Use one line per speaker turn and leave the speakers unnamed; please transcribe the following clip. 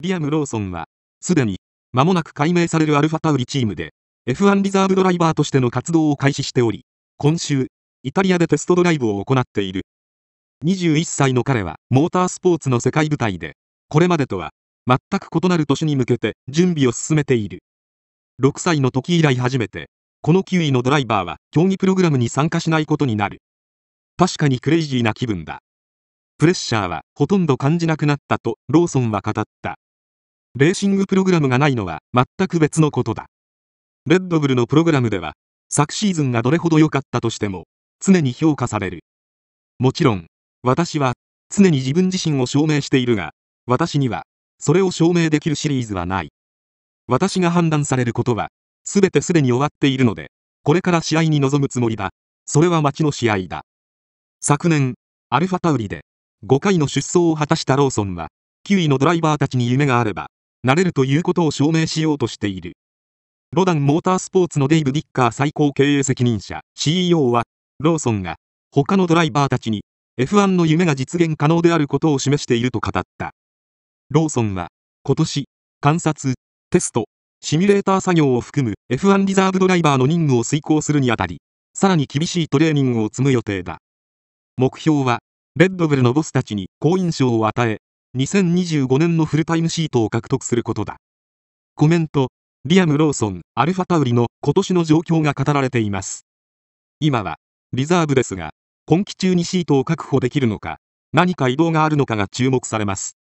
リアム・ローソンは、すでに、間もなく解明されるアルファタウリチームで、F1 リザーブドライバーとしての活動を開始しており、今週、イタリアでテストドライブを行っている。21歳の彼は、モータースポーツの世界舞台で、これまでとは、全く異なる年に向けて準備を進めている。6歳の時以来初めて、この9位のドライバーは競技プログラムに参加しないことになる。確かにクレイジーな気分だ。プレッシャーはほとんど感じなくなったとローソンは語った。レーシングプログラムがないのは全く別のことだ。レッドブルのプログラムでは、昨シーズンがどれほど良かったとしても、常に評価される。もちろん、私は常に自分自身を証明しているが、私にはそれを証明できるシリーズはない。私が判断されることは、すべてすでに終わっているので、これから試合に臨むつもりだ。それは町の試合だ。昨年、アルファタウリで5回の出走を果たしたローソンは、9位のドライバーたちに夢があれば、なれるということを証明しようとしている。ロダンモータースポーツのデイブ・ディッカー最高経営責任者 CEO は、ローソンが他のドライバーたちに F1 の夢が実現可能であることを示していると語った。ローソンは今年、観察、テスト、シミュレーター作業を含む F1 リザーブドライバーの任務を遂行するにあたり、さらに厳しいトレーニングを積む予定だ。目標は、レッドブルのボスたちに好印象を与え、2025年のフルタイムシートを獲得することだ。コメント、リアム・ローソン、アルファタウリの今年の状況が語られています。今は、リザーブですが、今季中にシートを確保できるのか、何か移動があるのかが注目されます。